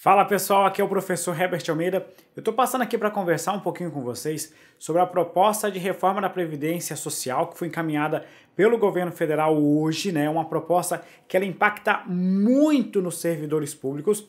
Fala pessoal, aqui é o professor Herbert Almeida. Eu estou passando aqui para conversar um pouquinho com vocês sobre a proposta de reforma da Previdência Social que foi encaminhada pelo governo federal hoje, né? Uma proposta que ela impacta muito nos servidores públicos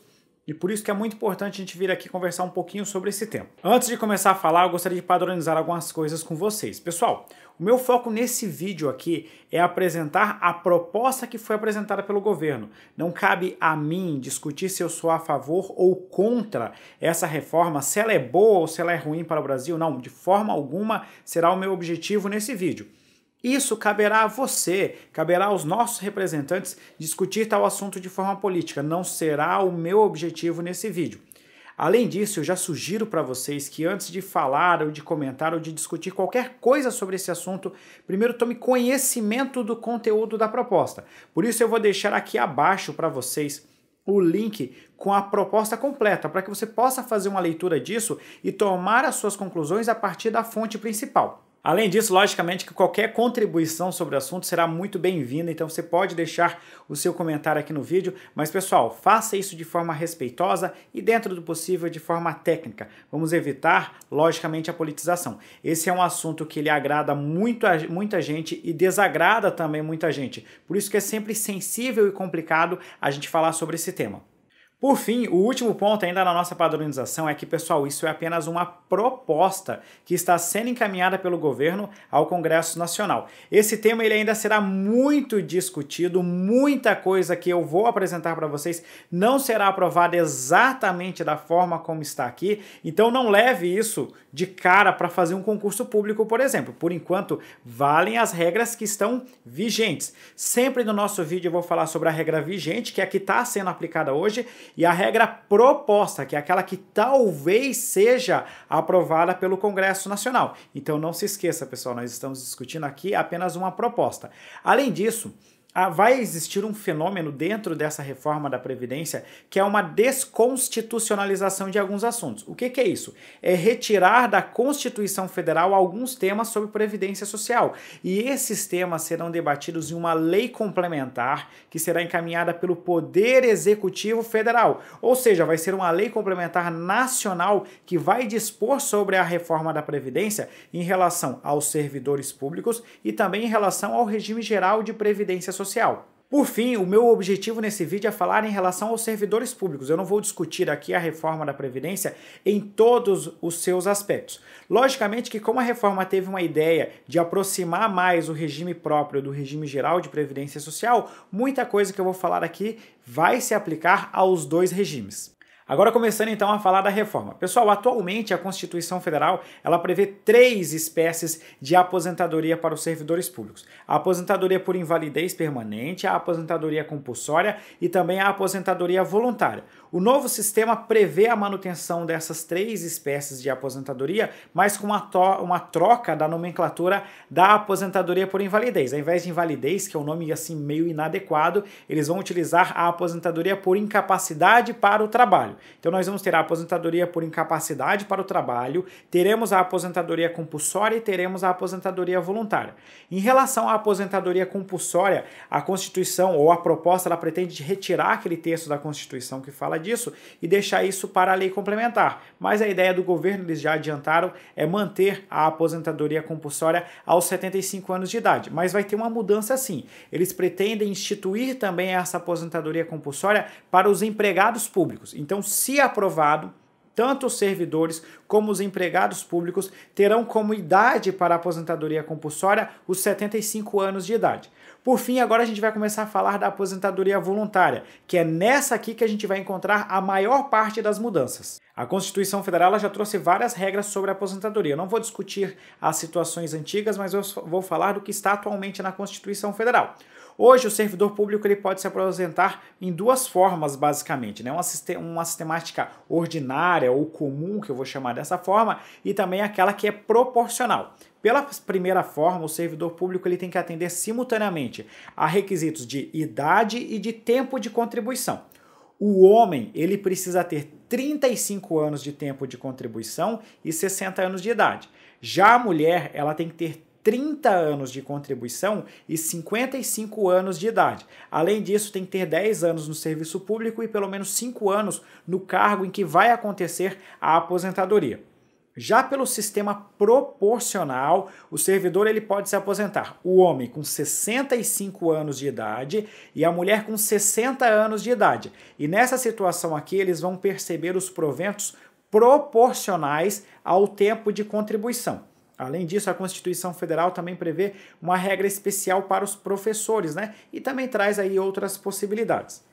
e por isso que é muito importante a gente vir aqui conversar um pouquinho sobre esse tema. Antes de começar a falar, eu gostaria de padronizar algumas coisas com vocês. Pessoal, o meu foco nesse vídeo aqui é apresentar a proposta que foi apresentada pelo governo. Não cabe a mim discutir se eu sou a favor ou contra essa reforma, se ela é boa ou se ela é ruim para o Brasil. Não, de forma alguma será o meu objetivo nesse vídeo. Isso caberá a você, caberá aos nossos representantes discutir tal assunto de forma política, não será o meu objetivo nesse vídeo. Além disso, eu já sugiro para vocês que antes de falar ou de comentar ou de discutir qualquer coisa sobre esse assunto, primeiro tome conhecimento do conteúdo da proposta. Por isso, eu vou deixar aqui abaixo para vocês o link com a proposta completa, para que você possa fazer uma leitura disso e tomar as suas conclusões a partir da fonte principal. Além disso, logicamente que qualquer contribuição sobre o assunto será muito bem-vinda, então você pode deixar o seu comentário aqui no vídeo, mas pessoal, faça isso de forma respeitosa e dentro do possível de forma técnica. Vamos evitar, logicamente, a politização. Esse é um assunto que ele agrada muito a, muita gente e desagrada também muita gente. Por isso que é sempre sensível e complicado a gente falar sobre esse tema. Por fim, o último ponto ainda na nossa padronização é que, pessoal, isso é apenas uma proposta que está sendo encaminhada pelo governo ao Congresso Nacional. Esse tema ele ainda será muito discutido, muita coisa que eu vou apresentar para vocês não será aprovada exatamente da forma como está aqui, então não leve isso de cara para fazer um concurso público, por exemplo. Por enquanto, valem as regras que estão vigentes. Sempre no nosso vídeo eu vou falar sobre a regra vigente, que é a que está sendo aplicada hoje, e a regra proposta, que é aquela que talvez seja aprovada pelo Congresso Nacional. Então não se esqueça, pessoal, nós estamos discutindo aqui apenas uma proposta. Além disso, ah, vai existir um fenômeno dentro dessa reforma da Previdência que é uma desconstitucionalização de alguns assuntos. O que, que, é isso? É retirar da Constituição Federal alguns temas sobre Previdência Social. E esses temas serão debatidos em uma lei complementar que será encaminhada pelo Poder Executivo Federal. Ou seja, vai ser uma lei complementar nacional que vai dispor sobre a reforma da Previdência em relação aos servidores públicos e também em relação ao regime geral de Previdência Social social. Por fim, o meu objetivo nesse vídeo é falar em relação aos servidores públicos. Eu não vou discutir aqui a reforma da Previdência em todos os seus aspectos. Logicamente que, como a reforma teve uma ideia de aproximar mais o regime próprio do regime geral de Previdência Social, muita coisa que eu vou falar aqui vai se aplicar aos dois regimes. Agora começando então a falar da reforma. Pessoal, atualmente a Constituição Federal, ela prevê três espécies de aposentadoria para os servidores públicos. A aposentadoria por invalidez permanente, a aposentadoria compulsória e também a aposentadoria voluntária. O novo sistema prevê a manutenção dessas três espécies de aposentadoria, mas com uma, uma troca da nomenclatura da aposentadoria por invalidez. Ao invés de invalidez, que é um nome assim meio inadequado, eles vão utilizar a aposentadoria por incapacidade para o trabalho. Então, nós vamos ter a aposentadoria por incapacidade para o trabalho, teremos a aposentadoria compulsória e teremos a aposentadoria voluntária. Em relação à aposentadoria compulsória, a Constituição ou a proposta ela pretende retirar aquele texto da Constituição que fala disso e deixar isso para a lei complementar. Mas a ideia do governo, eles já adiantaram, é manter a aposentadoria compulsória aos 75 anos de idade. Mas vai ter uma mudança sim. Eles pretendem instituir também essa aposentadoria compulsória para os empregados públicos. Então, então, se aprovado, tanto os servidores como os empregados públicos terão como idade para a aposentadoria compulsória os 75 anos de idade. Por fim, agora a gente vai começar a falar da aposentadoria voluntária, que é nessa aqui que a gente vai encontrar a maior parte das mudanças. A Constituição Federal já trouxe várias regras sobre a aposentadoria. Eu não vou discutir as situações antigas, mas eu vou falar do que está atualmente na Constituição Federal. Hoje, o servidor público ele pode se aposentar em duas formas, basicamente, né? uma, uma sistemática ordinária ou comum, que eu vou chamar dessa forma, e também aquela que é proporcional. Pela primeira forma, o servidor público ele tem que atender simultaneamente a requisitos de idade e de tempo de contribuição. O homem ele precisa ter 35 anos de tempo de contribuição e 60 anos de idade. Já a mulher ela tem que ter 30 anos de contribuição e 55 anos de idade. Além disso, tem que ter 10 anos no serviço público e pelo menos 5 anos no cargo em que vai acontecer a aposentadoria. Já pelo sistema proporcional, o servidor ele pode se aposentar. O homem com 65 anos de idade e a mulher com 60 anos de idade. E nessa situação aqui, eles vão perceber os proventos proporcionais ao tempo de contribuição. Além disso, a Constituição Federal também prevê uma regra especial para os professores, né? E também traz aí outras possibilidades.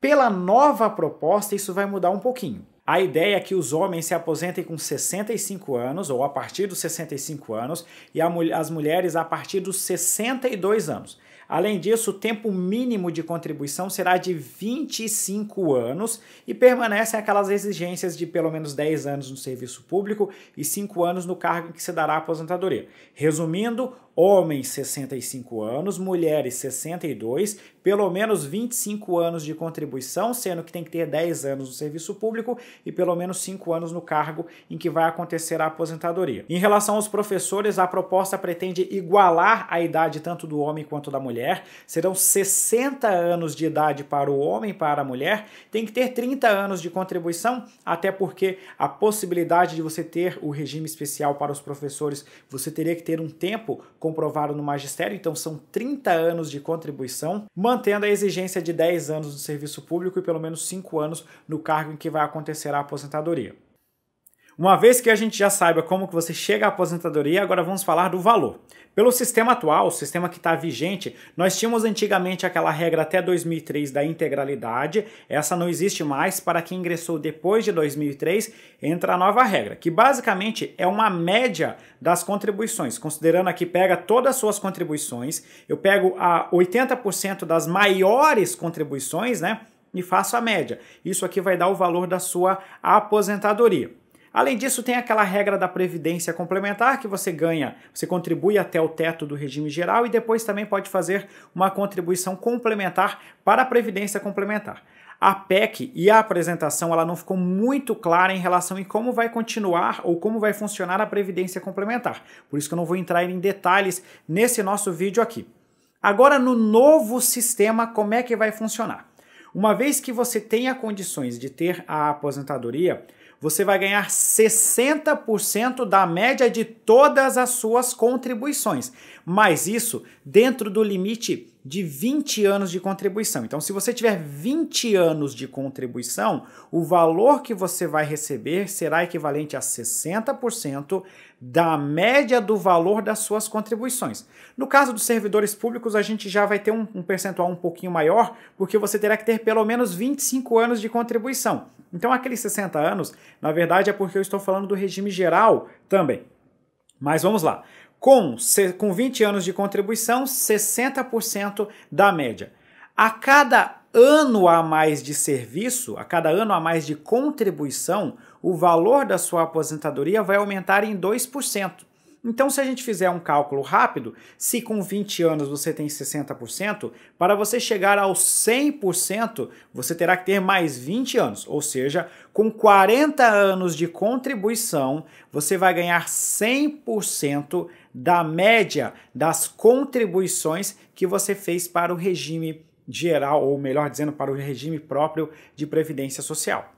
Pela nova proposta, isso vai mudar um pouquinho. A ideia é que os homens se aposentem com 65 anos ou a partir dos 65 anos e as mulheres a partir dos 62 anos. Além disso, o tempo mínimo de contribuição será de 25 anos e permanecem aquelas exigências de pelo menos 10 anos no serviço público e 5 anos no cargo em que se dará a aposentadoria. Resumindo, homens 65 anos, mulheres 62, pelo menos 25 anos de contribuição, sendo que tem que ter 10 anos no serviço público e pelo menos 5 anos no cargo em que vai acontecer a aposentadoria. Em relação aos professores, a proposta pretende igualar a idade tanto do homem quanto da mulher. Serão 60 anos de idade para o homem e para a mulher, tem que ter 30 anos de contribuição, até porque a possibilidade de você ter o regime especial para os professores, você teria que ter um tempo comprovado no magistério, então são 30 anos de contribuição, mantendo a exigência de 10 anos do serviço público e pelo menos 5 anos no cargo em que vai acontecer a aposentadoria. Uma vez que a gente já saiba como que você chega à aposentadoria, agora vamos falar do valor. Pelo sistema atual, o sistema que está vigente, nós tínhamos antigamente aquela regra até 2003 da integralidade, essa não existe mais, para quem ingressou depois de 2003, entra a nova regra, que basicamente é uma média das contribuições, considerando aqui pega todas as suas contribuições, eu pego a 80% das maiores contribuições, né, e faço a média. Isso aqui vai dar o valor da sua aposentadoria. Além disso, tem aquela regra da previdência complementar que você ganha, você contribui até o teto do regime geral e depois também pode fazer uma contribuição complementar para a previdência complementar a PEC e a apresentação ela não ficou muito clara em relação em como vai continuar ou como vai funcionar a previdência complementar. Por isso que eu não vou entrar em detalhes nesse nosso vídeo aqui. Agora no novo sistema, como é que vai funcionar? Uma vez que você tenha condições de ter a aposentadoria, você vai ganhar 60% da média de todas as suas contribuições. Mas isso dentro do limite de 20 anos de contribuição. Então, se você tiver 20 anos de contribuição, o valor que você vai receber será equivalente a 60% da média do valor das suas contribuições. No caso dos servidores públicos, a gente já vai ter um, um percentual um pouquinho maior, porque você terá que ter pelo menos 25 anos de contribuição. Então, aqueles 60 anos, na verdade, é porque eu estou falando do regime geral também. Mas vamos lá com, com 20 anos de contribuição, 60% da média. A cada ano a mais de serviço, a cada ano a mais de contribuição, o valor da sua aposentadoria vai aumentar em 2%. Então, se a gente fizer um cálculo rápido, se com 20 anos você tem 60%, para você chegar aos 100%, você terá que ter mais 20 anos, ou seja, com 40 anos de contribuição, você vai ganhar 100% da média das contribuições que você fez para o regime geral, ou melhor dizendo, para o regime próprio de previdência social.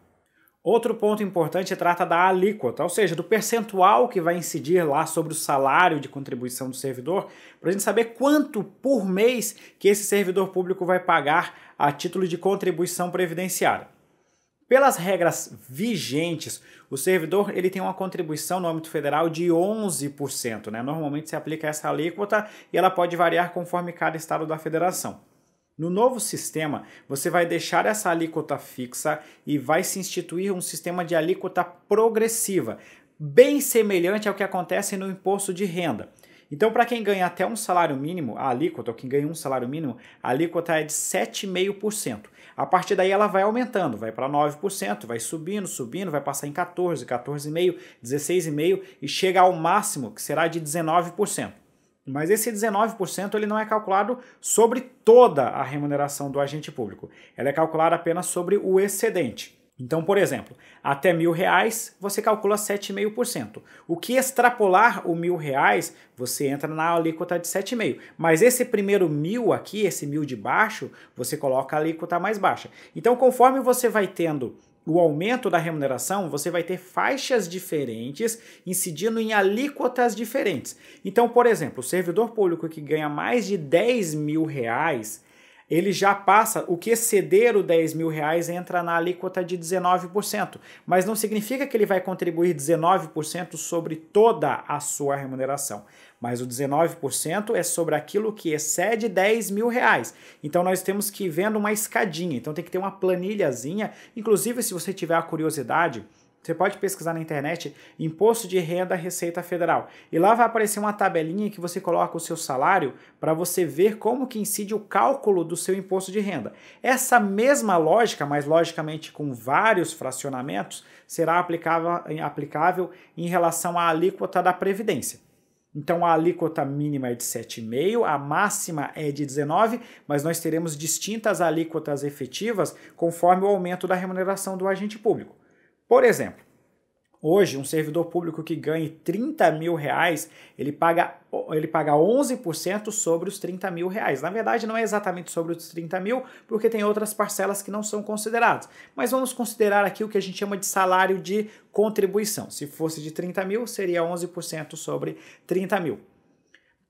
Outro ponto importante trata da alíquota, ou seja, do percentual que vai incidir lá sobre o salário de contribuição do servidor, para a gente saber quanto por mês que esse servidor público vai pagar a título de contribuição previdenciária. Pelas regras vigentes, o servidor ele tem uma contribuição no âmbito federal de 11%. Né? Normalmente se aplica essa alíquota e ela pode variar conforme cada estado da federação. No novo sistema, você vai deixar essa alíquota fixa e vai se instituir um sistema de alíquota progressiva, bem semelhante ao que acontece no imposto de renda. Então, para quem ganha até um salário mínimo, a alíquota, ou quem ganha um salário mínimo, a alíquota é de 7,5%. A partir daí ela vai aumentando, vai para 9%, vai subindo, subindo, vai passar em 14, 14,5, 16,5 e chega ao máximo, que será de 19%. Mas esse 19% ele não é calculado sobre toda a remuneração do agente público. Ela é calculada apenas sobre o excedente. Então, por exemplo, até mil reais você calcula 7,5%. O que extrapolar o mil reais, você entra na alíquota de 7,5%. Mas esse primeiro mil aqui, esse mil de baixo, você coloca a alíquota mais baixa. Então, conforme você vai tendo o aumento da remuneração, você vai ter faixas diferentes incidindo em alíquotas diferentes. Então, por exemplo, o servidor público que ganha mais de 10 mil reais, ele já passa, o que exceder o 10 mil reais entra na alíquota de 19%, mas não significa que ele vai contribuir 19% sobre toda a sua remuneração, mas o 19% é sobre aquilo que excede 10 mil reais. Então nós temos que ir vendo uma escadinha, então tem que ter uma planilhazinha, inclusive se você tiver a curiosidade, você pode pesquisar na internet Imposto de Renda Receita Federal. E lá vai aparecer uma tabelinha que você coloca o seu salário para você ver como que incide o cálculo do seu imposto de renda. Essa mesma lógica, mas logicamente com vários fracionamentos, será aplicável, em relação à alíquota da Previdência. Então a alíquota mínima é de 7,5, a máxima é de 19, mas nós teremos distintas alíquotas efetivas conforme o aumento da remuneração do agente público. Por exemplo, hoje um servidor público que ganhe 30 mil reais, ele paga, ele paga 11% sobre os 30 mil reais. Na verdade, não é exatamente sobre os 30 mil, porque tem outras parcelas que não são consideradas. Mas vamos considerar aqui o que a gente chama de salário de contribuição. Se fosse de 30 mil, seria 11% sobre 30 mil.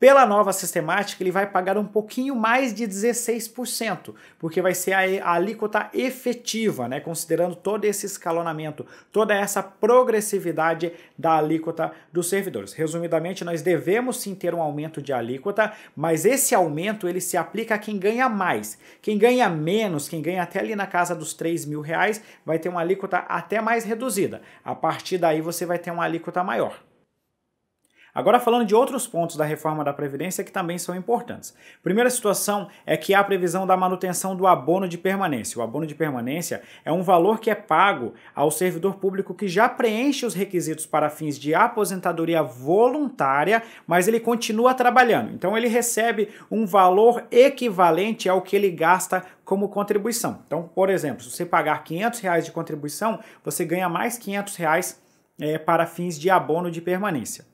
Pela nova sistemática, ele vai pagar um pouquinho mais de 16%, porque vai ser a, alíquota efetiva, né? considerando todo esse escalonamento, toda essa progressividade da alíquota dos servidores. Resumidamente, nós devemos sim ter um aumento de alíquota, mas esse aumento ele se aplica a quem ganha mais. Quem ganha menos, quem ganha até ali na casa dos 3 mil reais, vai ter uma alíquota até mais reduzida. A partir daí, você vai ter uma alíquota maior. Agora falando de outros pontos da reforma da Previdência que também são importantes. Primeira situação é que há a previsão da manutenção do abono de permanência. O abono de permanência é um valor que é pago ao servidor público que já preenche os requisitos para fins de aposentadoria voluntária, mas ele continua trabalhando. Então ele recebe um valor equivalente ao que ele gasta como contribuição. Então, por exemplo, se você pagar 500 reais de contribuição, você ganha mais 500 reais é, para fins de abono de permanência.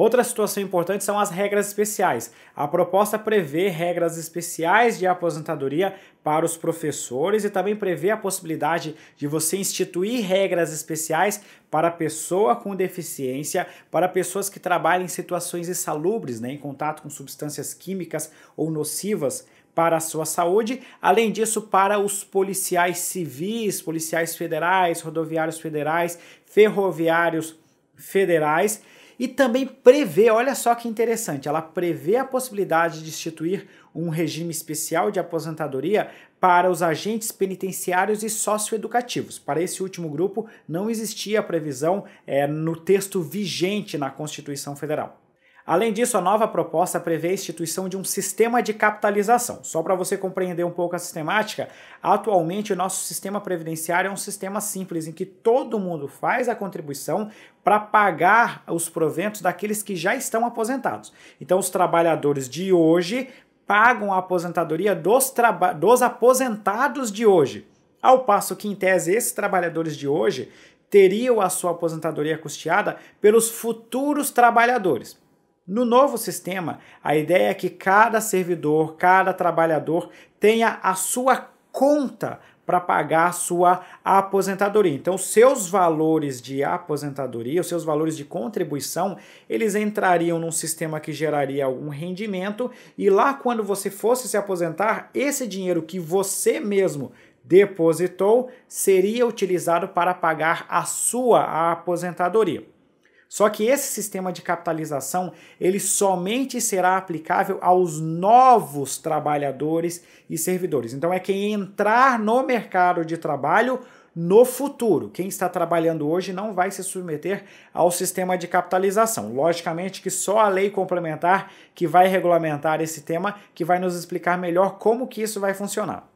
Outra situação importante são as regras especiais. A proposta prevê regras especiais de aposentadoria para os professores e também prevê a possibilidade de você instituir regras especiais para pessoa com deficiência, para pessoas que trabalham em situações insalubres, né, em contato com substâncias químicas ou nocivas para a sua saúde, além disso, para os policiais civis, policiais federais, rodoviários federais, ferroviários federais e também prevê, olha só que interessante, ela prevê a possibilidade de instituir um regime especial de aposentadoria para os agentes penitenciários e socioeducativos. Para esse último grupo, não existia previsão é, no texto vigente na Constituição Federal. Além disso, a nova proposta prevê a instituição de um sistema de capitalização. Só para você compreender um pouco a sistemática, atualmente o nosso sistema previdenciário é um sistema simples em que todo mundo faz a contribuição para pagar os proventos daqueles que já estão aposentados. Então, os trabalhadores de hoje pagam a aposentadoria dos, dos aposentados de hoje. Ao passo que, em tese, esses trabalhadores de hoje teriam a sua aposentadoria custeada pelos futuros trabalhadores. No novo sistema, a ideia é que cada servidor, cada trabalhador tenha a sua conta para pagar sua aposentadoria. Então, seus valores de aposentadoria, os seus valores de contribuição, eles entrariam num sistema que geraria algum rendimento e lá quando você fosse se aposentar, esse dinheiro que você mesmo depositou seria utilizado para pagar a sua aposentadoria. Só que esse sistema de capitalização, ele somente será aplicável aos novos trabalhadores e servidores. Então é quem entrar no mercado de trabalho no futuro. Quem está trabalhando hoje não vai se submeter ao sistema de capitalização. Logicamente que só a lei complementar que vai regulamentar esse tema, que vai nos explicar melhor como que isso vai funcionar.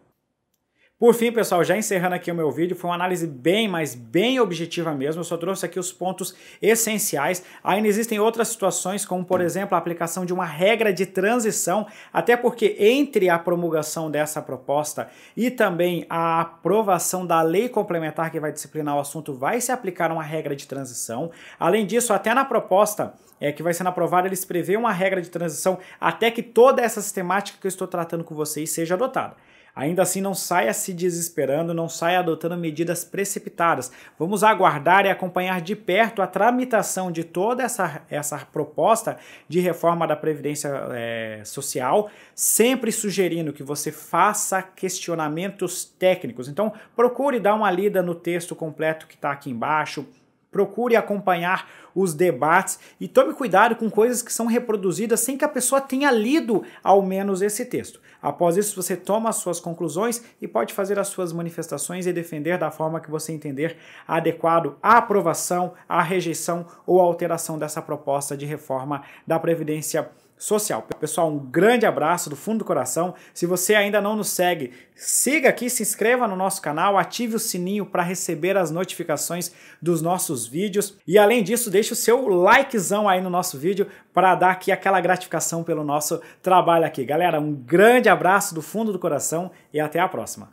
Por fim, pessoal, já encerrando aqui o meu vídeo, foi uma análise bem, mas bem objetiva mesmo, eu só trouxe aqui os pontos essenciais. Ainda existem outras situações, como por exemplo a aplicação de uma regra de transição, até porque entre a promulgação dessa proposta e também a aprovação da lei complementar que vai disciplinar o assunto, vai se aplicar uma regra de transição. Além disso, até na proposta é, que vai sendo aprovada, eles prevêem uma regra de transição até que toda essa sistemática que eu estou tratando com vocês seja adotada. Ainda assim, não saia se desesperando, não saia adotando medidas precipitadas. Vamos aguardar e acompanhar de perto a tramitação de toda essa, essa proposta de reforma da Previdência é, Social, sempre sugerindo que você faça questionamentos técnicos. Então, procure dar uma lida no texto completo que está aqui embaixo Procure acompanhar os debates e tome cuidado com coisas que são reproduzidas sem que a pessoa tenha lido ao menos esse texto. Após isso, você toma as suas conclusões e pode fazer as suas manifestações e defender da forma que você entender adequado à aprovação, à rejeição ou à alteração dessa proposta de reforma da Previdência social. Pessoal, um grande abraço do fundo do coração. Se você ainda não nos segue, siga aqui, se inscreva no nosso canal, ative o sininho para receber as notificações dos nossos vídeos. E além disso, deixe o seu likezão aí no nosso vídeo para dar aqui aquela gratificação pelo nosso trabalho aqui. Galera, um grande abraço do fundo do coração e até a próxima.